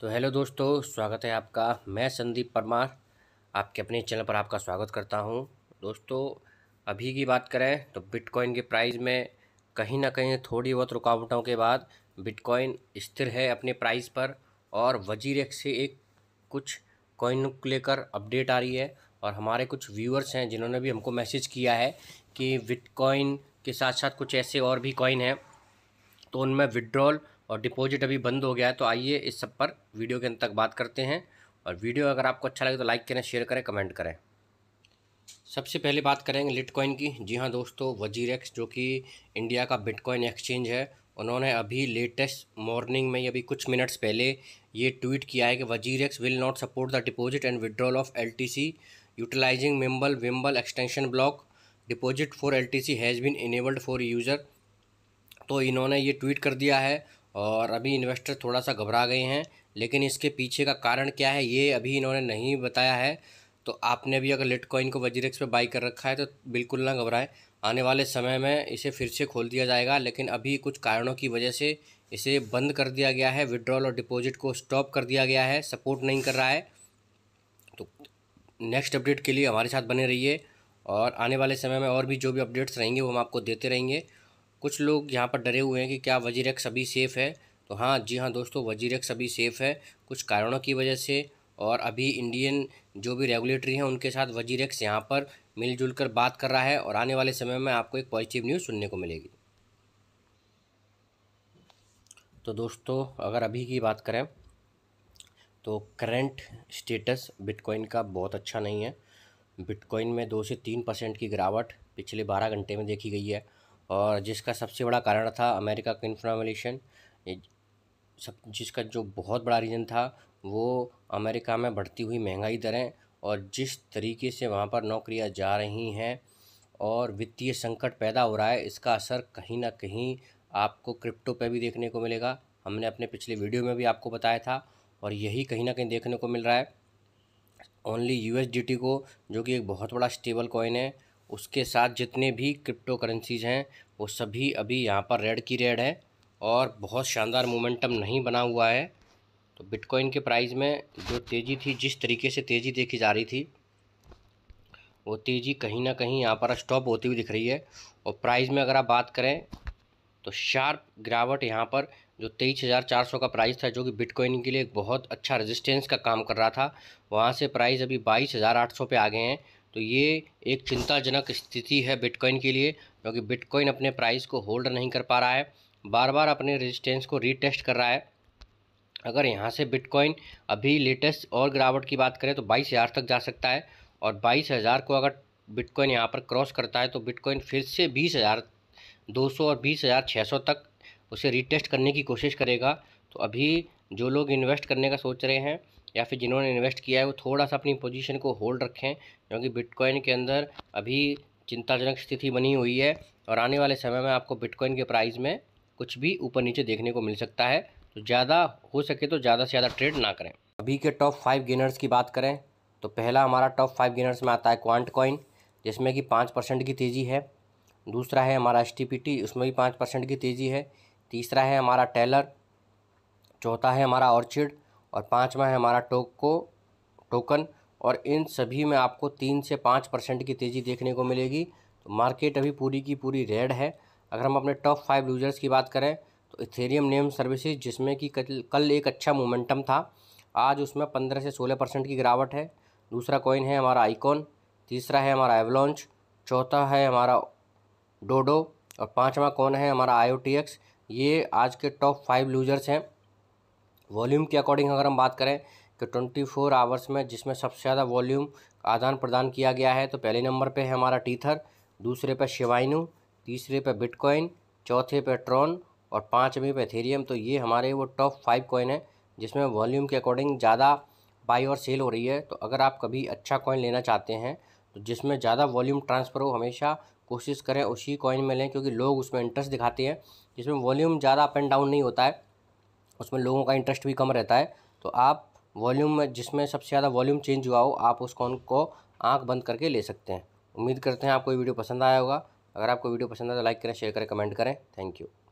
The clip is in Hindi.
तो हेलो दोस्तों स्वागत है आपका मैं संदीप परमार आपके अपने चैनल पर आपका स्वागत करता हूं दोस्तों अभी की बात करें तो बिटकॉइन के प्राइस में कहीं ना कहीं थोड़ी बहुत रुकावटों के बाद बिटकॉइन स्थिर है अपने प्राइस पर और वजीर से एक कुछ कॉइन को लेकर अपडेट आ रही है और हमारे कुछ व्यूअर्स हैं जिन्होंने भी हमको मैसेज किया है कि बिटकॉइन के साथ साथ कुछ ऐसे और भी कॉइन हैं तो उनमें विड्रॉल और डिपॉजिट अभी बंद हो गया है तो आइए इस सब पर वीडियो के अंत तक बात करते हैं और वीडियो अगर आपको अच्छा लगे तो लाइक करें शेयर करें कमेंट करें सबसे पहले बात करेंगे लिटकॉइन की जी हाँ दोस्तों वजीर एक्स जो कि इंडिया का बिटकॉइन एक्सचेंज है उन्होंने अभी लेटेस्ट मॉर्निंग में अभी कुछ मिनट्स पहले ये ट्वीट किया है कि WazirX will not support the deposit and withdrawal of L T C utilizing Mimblewimble extension block deposit for L T C has been enabled for user तो इन्होंने ये ट्वीट कर दिया है और अभी इन्वेस्टर थोड़ा सा घबरा गए हैं लेकिन इसके पीछे का कारण क्या है ये अभी इन्होंने नहीं बताया है तो आपने भी अगर लिट कॉइन को वजीरेक्स पे बाई कर रखा है तो बिल्कुल ना घबराएं आने वाले समय में इसे फिर से खोल दिया जाएगा लेकिन अभी कुछ कारणों की वजह से इसे बंद कर दिया गया है विड्रॉल और डिपॉजिट को स्टॉप कर दिया गया है सपोर्ट नहीं कर रहा है तो नेक्स्ट अपडेट के लिए हमारे साथ बने रहिए और आने वाले समय में और भी जो भी अपडेट्स रहेंगे वो हम आपको देते रहेंगे कुछ लोग यहाँ पर डरे हुए हैं कि क्या वजीर एक्स अभी सेफ़ है तो हाँ जी हाँ दोस्तों वजीर एक्स अभी सेफ़ है कुछ कारणों की वजह से और अभी इंडियन जो भी रेगुलेटरी हैं उनके साथ वजीर एक्स यहाँ पर मिलजुल कर बात कर रहा है और आने वाले समय में आपको एक पॉजिटिव न्यूज़ सुनने को मिलेगी तो दोस्तों अगर अभी की बात करें तो करंट स्टेटस बिटकॉइन का बहुत अच्छा नहीं है बिटकॉइन में दो से तीन परसेंट की गिरावट पिछले बारह घंटे में देखी गई है और जिसका सबसे बड़ा कारण था अमेरिका का इन्फ्लामेशन सब जिसका जो बहुत बड़ा रीज़न था वो अमेरिका में बढ़ती हुई महंगाई दरें और जिस तरीके से वहाँ पर नौकरियाँ जा रही हैं और वित्तीय संकट पैदा हो रहा है इसका असर कहीं ना कहीं आपको क्रिप्टो पे भी देखने को मिलेगा हमने अपने पिछले वीडियो में भी आपको बताया था और यही कहीं ना कहीं देखने को मिल रहा है ओनली यू को जो कि एक बहुत बड़ा स्टेबल कॉइन है उसके साथ जितने भी क्रिप्टो करेंसीज़ हैं वो सभी अभी यहाँ पर रेड की रेड है और बहुत शानदार मोमेंटम नहीं बना हुआ है तो बिटकॉइन के प्राइस में जो तेज़ी थी जिस तरीके से तेज़ी देखी जा रही थी वो तेज़ी कहीं ना कहीं यहाँ पर स्टॉप होती हुई दिख रही है और प्राइस में अगर आप बात करें तो शार्प गिरावट यहाँ पर जो तेईस हज़ार चार सौ का प्राइस था जो कि बिटकॉइन के लिए एक बहुत अच्छा रेजिस्टेंस का काम कर रहा था वहाँ से प्राइस अभी बाईस हज़ार आठ सौ पे आ गए हैं तो ये एक चिंताजनक स्थिति है बिटकॉइन के लिए क्योंकि बिटकॉइन अपने प्राइस को होल्ड नहीं कर पा रहा है बार बार अपने रेजिस्टेंस को रीटेस्ट कर रहा है अगर यहाँ से बिटकॉइन अभी लेटेस्ट और गिरावट की बात करें तो बाईस हज़ार तक जा सकता है और बाईस हज़ार को अगर बिटकॉइन यहाँ पर क्रॉस करता है तो बिटकॉइन फिर से बीस हज़ार दो सौ और बीस हज़ार छः सौ तक उसे रीटेस्ट करने की कोशिश करेगा तो अभी जो लोग इन्वेस्ट करने का सोच रहे हैं या फिर जिन्होंने इन्वेस्ट किया है वो थोड़ा सा अपनी पोजीशन को होल्ड रखें क्योंकि बिटकॉइन के अंदर अभी चिंताजनक स्थिति बनी हुई है और आने वाले समय में आपको बिटकॉइन के प्राइस में कुछ भी ऊपर नीचे देखने को मिल सकता है तो ज़्यादा हो सके तो ज़्यादा से ज़्यादा ट्रेड ना करें अभी के टॉप फाइव गेनर्स की बात करें तो पहला हमारा टॉप फाइव गेनर्स में आता है क्वांट कॉइन जिसमें कि पाँच परसेंट की तेज़ी है दूसरा है हमारा एस उसमें भी पाँच परसेंट की तेज़ी है तीसरा है हमारा टेलर चौथा है हमारा ऑर्चिड और पाँचवा है हमारा टोको टोकन और इन सभी में आपको तीन से पाँच परसेंट की तेज़ी देखने को मिलेगी तो मार्केट अभी पूरी की पूरी रेड है अगर हम अपने टॉप फाइव लूजर्स की बात करें तो इथेरियम नेम सर्विसेज जिसमें कि कल एक अच्छा मोमेंटम था आज उसमें पंद्रह से सोलह परसेंट की गिरावट है दूसरा कॉइन है हमारा आइकॉन तीसरा है हमारा एवलॉन्च चौथा है हमारा डोडो और पाँचवा कौन है हमारा आई ये आज के टॉप फाइव लूजर्स हैं वॉल्यूम के अकॉर्डिंग अगर हम बात करें कि ट्वेंटी फोर आवर्स में जिसमें सबसे ज़्यादा वॉल्यूम आदान प्रदान किया गया है तो पहले नंबर पे है हमारा टीथर दूसरे पे शिवाइनु तीसरे पे बिटकॉइन चौथे पे ट्रॉन और पाँचवें पे थेरियम तो ये हमारे वो टॉप फाइव कॉइन है जिसमें वॉल्यूम के अकॉर्डिंग ज़्यादा बाई और सेल हो रही है तो अगर आप कभी अच्छा कॉइन लेना चाहते हैं तो जिसमें ज़्यादा वॉल्यूम ट्रांसफ़र हो हमेशा कोशिश करें उसी कॉइन में लें क्योंकि लोग उसमें इंटरेस्ट दिखाते हैं जिसमें वॉल्यूम ज़्यादा अप एंड डाउन नहीं होता है उसमें लोगों का इंटरेस्ट भी कम रहता है तो आप वॉल्यूम में जिसमें सबसे ज़्यादा वॉल्यूम चेंज हुआ हो आप उस कॉन को आँख बंद करके ले सकते हैं उम्मीद करते हैं आपको ये वीडियो पसंद आया होगा अगर आपको वीडियो पसंद आया तो लाइक करें शेयर करें कमेंट करें थैंक यू